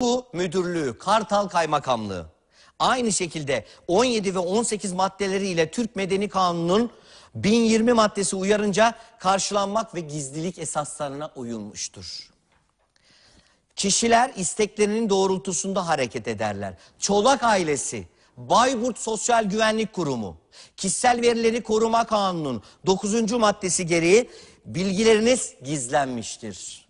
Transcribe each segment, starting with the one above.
Bu müdürlüğü, Kartal Kaymakamlığı aynı şekilde 17 ve 18 maddeleriyle Türk Medeni Kanunu'nun 1020 maddesi uyarınca karşılanmak ve gizlilik esaslarına uyulmuştur. Kişiler isteklerinin doğrultusunda hareket ederler. Çolak ailesi, Bayburt Sosyal Güvenlik Kurumu, Kişisel Verileri Koruma Kanunu'nun 9. maddesi gereği bilgileriniz gizlenmiştir.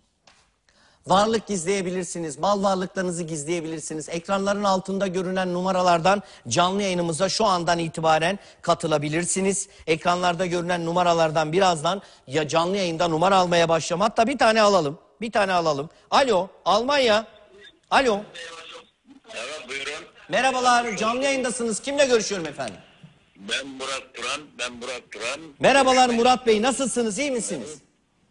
Varlık gizleyebilirsiniz, mal varlıklarınızı gizleyebilirsiniz. Ekranların altında görünen numaralardan canlı yayınımıza şu andan itibaren katılabilirsiniz. Ekranlarda görünen numaralardan birazdan ya canlı yayında numara almaya başlayalım. Hatta bir tane alalım, bir tane alalım. Alo, Almanya. Alo. Evet buyurun. Merhabalar, canlı yayındasınız. Kimle görüşüyorum efendim? Ben Murat Duran, ben Murat Duran. Merhabalar Murat Bey, nasılsınız, iyi misiniz? Evet.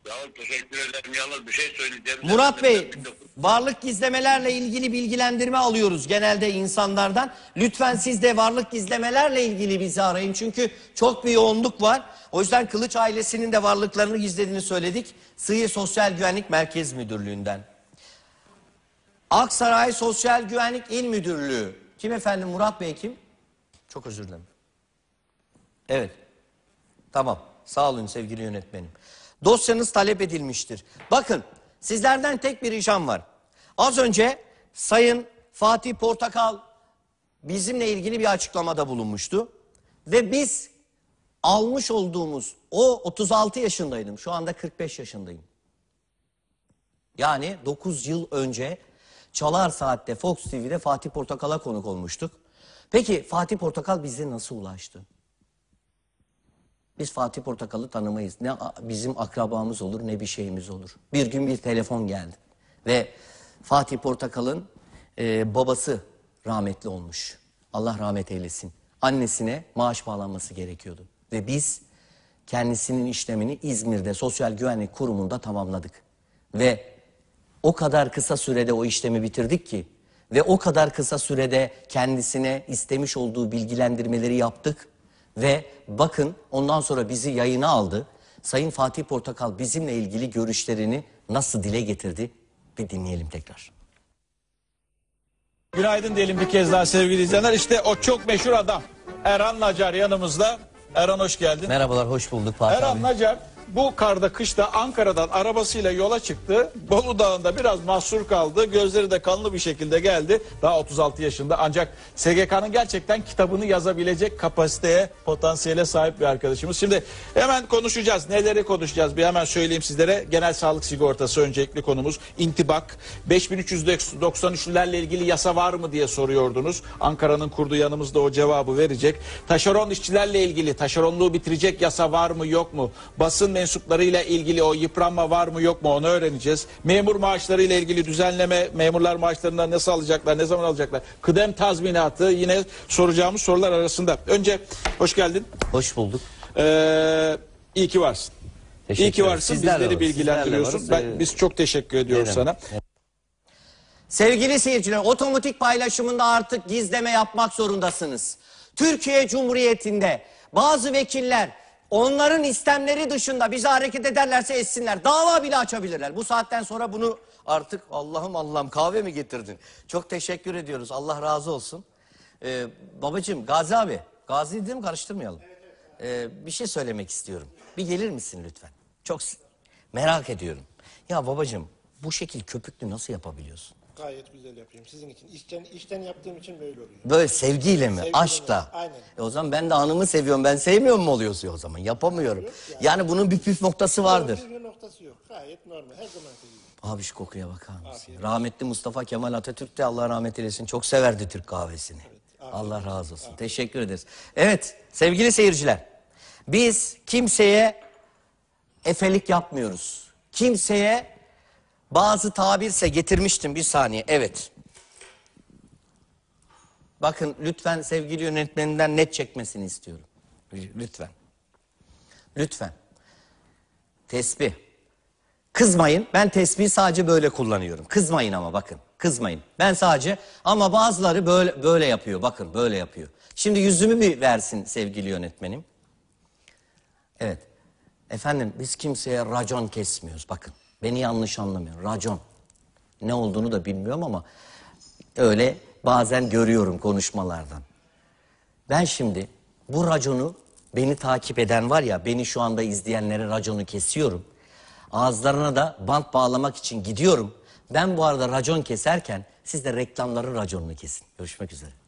Ya teşekkür ederim. Yalnız bir şey söyleyeceğim. Murat Bey, varlık gizlemelerle ilgili bilgilendirme alıyoruz genelde insanlardan. Lütfen siz de varlık gizlemelerle ilgili bizi arayın. Çünkü çok bir yoğunluk var. O yüzden Kılıç ailesinin de varlıklarını gizlediğini söyledik. Sığıya Sosyal Güvenlik Merkez Müdürlüğü'nden. Aksaray Sosyal Güvenlik İl Müdürlüğü. Kim efendim? Murat Bey kim? Çok özür dilerim. Evet. Tamam. Sağ olun sevgili yönetmenim. Dosyanız talep edilmiştir. Bakın sizlerden tek bir ricam var. Az önce Sayın Fatih Portakal bizimle ilgili bir açıklamada bulunmuştu. Ve biz almış olduğumuz o 36 yaşındaydım. Şu anda 45 yaşındayım. Yani 9 yıl önce Çalar Saat'te Fox TV'de Fatih Portakal'a konuk olmuştuk. Peki Fatih Portakal bize nasıl ulaştı? Biz Fatih Portakal'ı tanımayız. Ne bizim akrabamız olur ne bir şeyimiz olur. Bir gün bir telefon geldi. Ve Fatih Portakal'ın e, babası rahmetli olmuş. Allah rahmet eylesin. Annesine maaş bağlanması gerekiyordu. Ve biz kendisinin işlemini İzmir'de Sosyal Güvenlik Kurumu'nda tamamladık. Ve o kadar kısa sürede o işlemi bitirdik ki ve o kadar kısa sürede kendisine istemiş olduğu bilgilendirmeleri yaptık ve bakın ondan sonra bizi yayına aldı. Sayın Fatih Portakal bizimle ilgili görüşlerini nasıl dile getirdi bir dinleyelim tekrar. Günaydın diyelim bir kez daha sevgili izleyenler. İşte o çok meşhur adam Erhan Nacar yanımızda. Erhan hoş geldin. Merhabalar hoş bulduk Fatih Erhan abi. Nacar bu karda kışta Ankara'dan arabasıyla yola çıktı. Bolu Dağı'nda biraz mahsur kaldı. Gözleri de kanlı bir şekilde geldi. Daha 36 yaşında ancak SGK'nın gerçekten kitabını yazabilecek kapasiteye, potansiyele sahip bir arkadaşımız. Şimdi hemen konuşacağız. Neleri konuşacağız bir hemen söyleyeyim sizlere. Genel sağlık sigortası öncelikli konumuz. İntibak 5393'lerle ilgili yasa var mı diye soruyordunuz. Ankara'nın kurduğu yanımızda o cevabı verecek. Taşeron işçilerle ilgili taşeronluğu bitirecek yasa var mı yok mu? Basın mensuplarıyla ilgili o yıpranma var mı yok mu onu öğreneceğiz. Memur maaşlarıyla ilgili düzenleme, memurlar maaşlarından nasıl alacaklar, ne zaman alacaklar? Kıdem tazminatı yine soracağımız sorular arasında. Önce hoş geldin. Hoş bulduk. Ee, iyi ki varsın. Teşekkür iyi ki varsın. Sizlerle Bizleri varız. bilgilendiriyorsun. Ben, biz çok teşekkür ediyoruz sana. Sevgili seyirciler, otomatik paylaşımında artık gizleme yapmak zorundasınız. Türkiye Cumhuriyeti'nde bazı vekiller Onların istemleri dışında bize hareket ederlerse etsinler. Dava bile açabilirler. Bu saatten sonra bunu artık Allah'ım Allah'ım kahve mi getirdin? Çok teşekkür ediyoruz. Allah razı olsun. Ee, babacığım Gazi abi. Gazi değil mi? Karıştırmayalım. Ee, bir şey söylemek istiyorum. Bir gelir misin lütfen? Çok merak ediyorum. Ya babacığım bu şekil köpüklü nasıl yapabiliyorsun? Gayet güzel yapıyorum sizin için. İşten, işten yaptığım için böyle oluyor. Böyle sevgiyle mi? Sevgiyle Aşkla. Aynen. E o zaman ben de anımı seviyorum. Ben sevmiyor mu oluyorsun o zaman? Yapamıyorum. Yok yani. yani bunun bir püf noktası vardır. Bunun bir noktası yok. Gayet normal. Her zaman seviyorum. Abi şu kokuya bakar mısın? Afiyet. Rahmetli Mustafa Kemal Atatürk de Allah rahmet eylesin çok severdi Türk kahvesini. Evet, Allah razı olsun. Afiyet. Teşekkür ederiz. Evet sevgili seyirciler. Biz kimseye efelik yapmıyoruz. Kimseye bazı tabirse getirmiştim bir saniye. Evet. Bakın lütfen sevgili yönetmeninden net çekmesini istiyorum. Lütfen. Lütfen. Tesbih. Kızmayın. Ben tesbihi sadece böyle kullanıyorum. Kızmayın ama bakın. Kızmayın. Ben sadece ama bazıları böyle böyle yapıyor. Bakın böyle yapıyor. Şimdi yüzümü bir versin sevgili yönetmenim. Evet. Efendim biz kimseye racon kesmiyoruz. Bakın. Beni yanlış anlamıyor. Racon. Ne olduğunu da bilmiyorum ama öyle bazen görüyorum konuşmalardan. Ben şimdi bu raconu beni takip eden var ya beni şu anda izleyenlere raconu kesiyorum. Ağızlarına da bant bağlamak için gidiyorum. Ben bu arada racon keserken siz de reklamların raconunu kesin. Görüşmek üzere.